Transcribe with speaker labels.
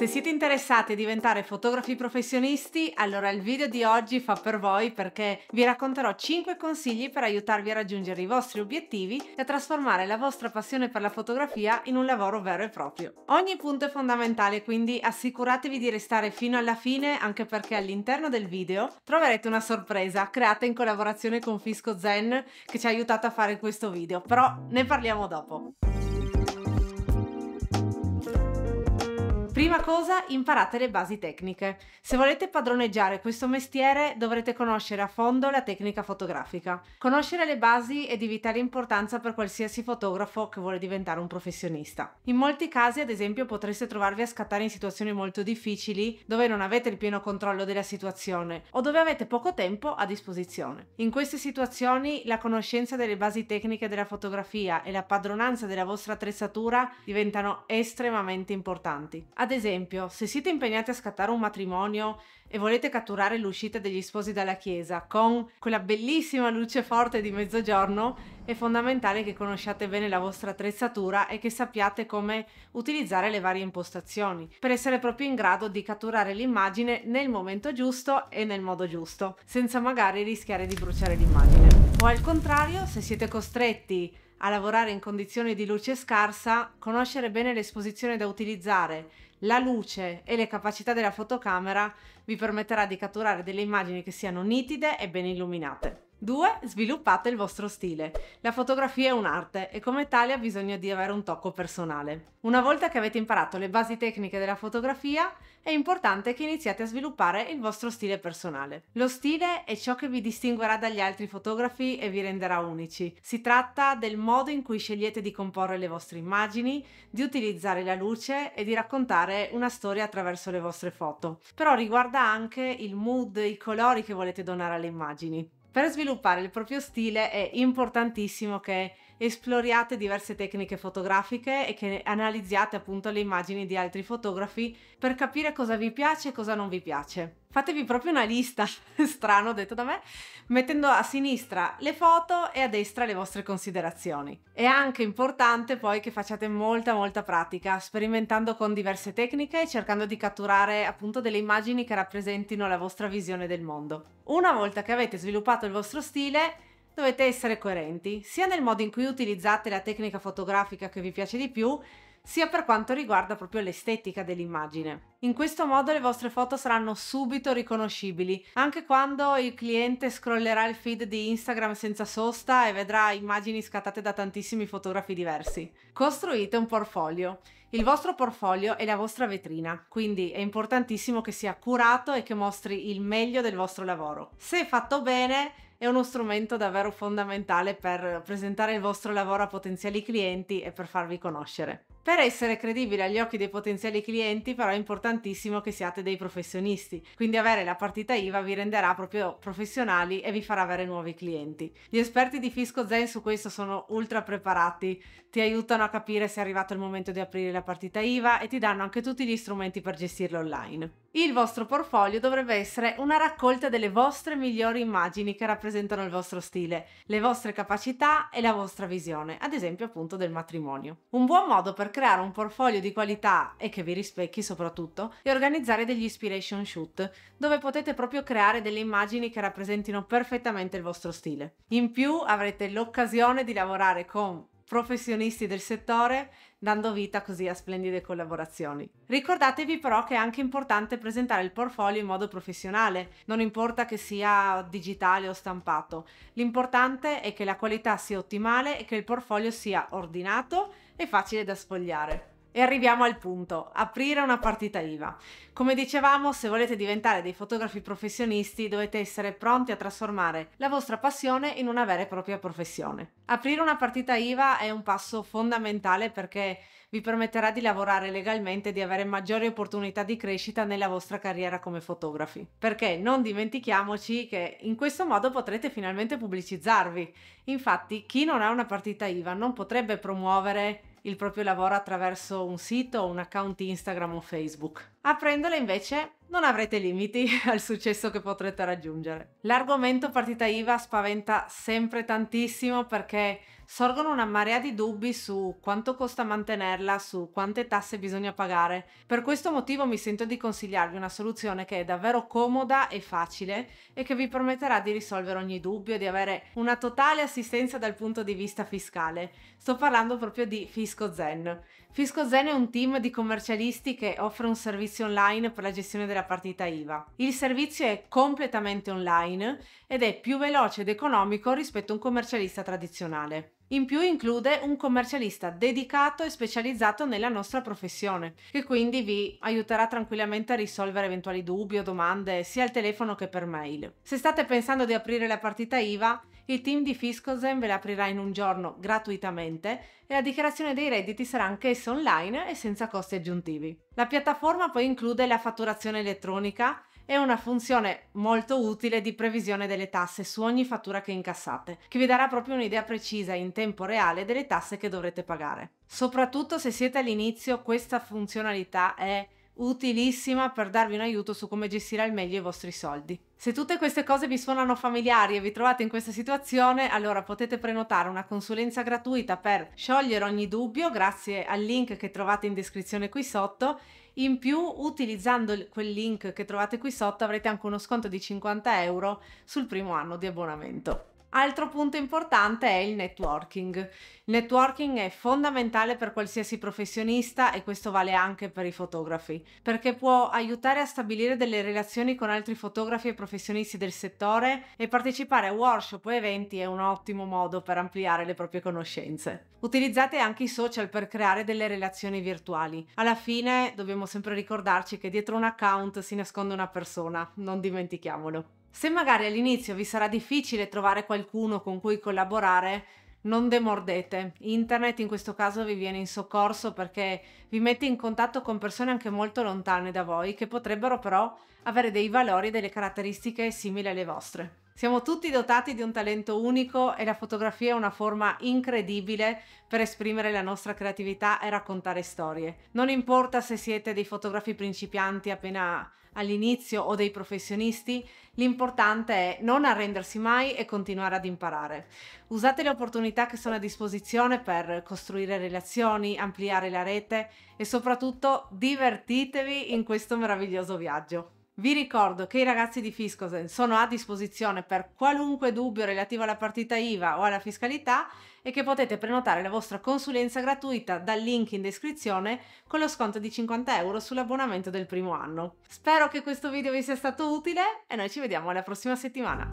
Speaker 1: Se siete interessati a diventare fotografi professionisti, allora il video di oggi fa per voi perché vi racconterò 5 consigli per aiutarvi a raggiungere i vostri obiettivi e a trasformare la vostra passione per la fotografia in un lavoro vero e proprio. Ogni punto è fondamentale, quindi assicuratevi di restare fino alla fine anche perché all'interno del video troverete una sorpresa creata in collaborazione con Fisco Zen che ci ha aiutato a fare questo video, però ne parliamo dopo. Prima cosa, imparate le basi tecniche. Se volete padroneggiare questo mestiere, dovrete conoscere a fondo la tecnica fotografica. Conoscere le basi è di vitale importanza per qualsiasi fotografo che vuole diventare un professionista. In molti casi, ad esempio, potreste trovarvi a scattare in situazioni molto difficili dove non avete il pieno controllo della situazione o dove avete poco tempo a disposizione. In queste situazioni, la conoscenza delle basi tecniche della fotografia e la padronanza della vostra attrezzatura diventano estremamente importanti. Ad ad esempio, se siete impegnati a scattare un matrimonio e volete catturare l'uscita degli sposi dalla chiesa con quella bellissima luce forte di mezzogiorno, è fondamentale che conosciate bene la vostra attrezzatura e che sappiate come utilizzare le varie impostazioni per essere proprio in grado di catturare l'immagine nel momento giusto e nel modo giusto, senza magari rischiare di bruciare l'immagine. O al contrario, se siete costretti a lavorare in condizioni di luce scarsa, conoscere bene l'esposizione da utilizzare la luce e le capacità della fotocamera vi permetterà di catturare delle immagini che siano nitide e ben illuminate. 2. Sviluppate il vostro stile. La fotografia è un'arte e come tale ha bisogno di avere un tocco personale. Una volta che avete imparato le basi tecniche della fotografia, è importante che iniziate a sviluppare il vostro stile personale. Lo stile è ciò che vi distinguerà dagli altri fotografi e vi renderà unici. Si tratta del modo in cui scegliete di comporre le vostre immagini, di utilizzare la luce e di raccontare una storia attraverso le vostre foto. Però riguarda anche il mood, i colori che volete donare alle immagini. Per sviluppare il proprio stile è importantissimo che esploriate diverse tecniche fotografiche e che analizziate appunto le immagini di altri fotografi per capire cosa vi piace e cosa non vi piace. Fatevi proprio una lista, strano detto da me, mettendo a sinistra le foto e a destra le vostre considerazioni. È anche importante poi che facciate molta molta pratica, sperimentando con diverse tecniche e cercando di catturare appunto delle immagini che rappresentino la vostra visione del mondo. Una volta che avete sviluppato il vostro stile, dovete essere coerenti sia nel modo in cui utilizzate la tecnica fotografica che vi piace di più, sia per quanto riguarda proprio l'estetica dell'immagine. In questo modo le vostre foto saranno subito riconoscibili, anche quando il cliente scrollerà il feed di Instagram senza sosta e vedrà immagini scattate da tantissimi fotografi diversi. Costruite un portfolio. Il vostro portfolio è la vostra vetrina, quindi è importantissimo che sia curato e che mostri il meglio del vostro lavoro. Se fatto bene, è uno strumento davvero fondamentale per presentare il vostro lavoro a potenziali clienti e per farvi conoscere. Per essere credibile agli occhi dei potenziali clienti però è importantissimo che siate dei professionisti, quindi avere la partita IVA vi renderà proprio professionali e vi farà avere nuovi clienti. Gli esperti di Fisco Zen su questo sono ultra preparati, ti aiutano a capire se è arrivato il momento di aprire la partita IVA e ti danno anche tutti gli strumenti per gestirla online. Il vostro portfolio dovrebbe essere una raccolta delle vostre migliori immagini che rappresentano il vostro stile, le vostre capacità e la vostra visione, ad esempio appunto del matrimonio. Un buon modo per creare un portfolio di qualità e che vi rispecchi soprattutto è organizzare degli inspiration shoot, dove potete proprio creare delle immagini che rappresentino perfettamente il vostro stile. In più avrete l'occasione di lavorare con professionisti del settore, dando vita così a splendide collaborazioni. Ricordatevi però che è anche importante presentare il portfolio in modo professionale, non importa che sia digitale o stampato. L'importante è che la qualità sia ottimale e che il portfolio sia ordinato e facile da sfogliare. E arriviamo al punto, aprire una partita IVA. Come dicevamo, se volete diventare dei fotografi professionisti dovete essere pronti a trasformare la vostra passione in una vera e propria professione. Aprire una partita IVA è un passo fondamentale perché vi permetterà di lavorare legalmente e di avere maggiori opportunità di crescita nella vostra carriera come fotografi. Perché non dimentichiamoci che in questo modo potrete finalmente pubblicizzarvi. Infatti chi non ha una partita IVA non potrebbe promuovere il proprio lavoro attraverso un sito, un account Instagram o Facebook. Aprendole invece non avrete limiti al successo che potrete raggiungere. L'argomento partita IVA spaventa sempre tantissimo perché sorgono una marea di dubbi su quanto costa mantenerla, su quante tasse bisogna pagare. Per questo motivo mi sento di consigliarvi una soluzione che è davvero comoda e facile e che vi permetterà di risolvere ogni dubbio e di avere una totale assistenza dal punto di vista fiscale. Sto parlando proprio di Fisco Zen. Fisco Zen è un team di commercialisti che offre un servizio online per la gestione della partita IVA. Il servizio è completamente online ed è più veloce ed economico rispetto a un commercialista tradizionale. In più include un commercialista dedicato e specializzato nella nostra professione, che quindi vi aiuterà tranquillamente a risolvere eventuali dubbi o domande sia al telefono che per mail. Se state pensando di aprire la partita IVA, il team di Fiscosen ve la aprirà in un giorno gratuitamente e la dichiarazione dei redditi sarà anch'essa online e senza costi aggiuntivi. La piattaforma poi include la fatturazione elettronica, è una funzione molto utile di previsione delle tasse su ogni fattura che incassate, che vi darà proprio un'idea precisa in tempo reale delle tasse che dovrete pagare. Soprattutto se siete all'inizio, questa funzionalità è utilissima per darvi un aiuto su come gestire al meglio i vostri soldi. Se tutte queste cose vi suonano familiari e vi trovate in questa situazione, allora potete prenotare una consulenza gratuita per sciogliere ogni dubbio grazie al link che trovate in descrizione qui sotto. In più, utilizzando quel link che trovate qui sotto, avrete anche uno sconto di 50 euro sul primo anno di abbonamento. Altro punto importante è il networking. Il networking è fondamentale per qualsiasi professionista e questo vale anche per i fotografi, perché può aiutare a stabilire delle relazioni con altri fotografi e professionisti del settore e partecipare a workshop o eventi è un ottimo modo per ampliare le proprie conoscenze. Utilizzate anche i social per creare delle relazioni virtuali. Alla fine dobbiamo sempre ricordarci che dietro un account si nasconde una persona, non dimentichiamolo. Se magari all'inizio vi sarà difficile trovare qualcuno con cui collaborare, non demordete. Internet in questo caso vi viene in soccorso perché vi mette in contatto con persone anche molto lontane da voi che potrebbero però avere dei valori e delle caratteristiche simili alle vostre. Siamo tutti dotati di un talento unico e la fotografia è una forma incredibile per esprimere la nostra creatività e raccontare storie. Non importa se siete dei fotografi principianti appena all'inizio o dei professionisti, l'importante è non arrendersi mai e continuare ad imparare. Usate le opportunità che sono a disposizione per costruire relazioni, ampliare la rete e soprattutto divertitevi in questo meraviglioso viaggio. Vi ricordo che i ragazzi di Fiscosen sono a disposizione per qualunque dubbio relativo alla partita IVA o alla fiscalità e che potete prenotare la vostra consulenza gratuita dal link in descrizione con lo sconto di 50 euro sull'abbonamento del primo anno. Spero che questo video vi sia stato utile e noi ci vediamo la prossima settimana.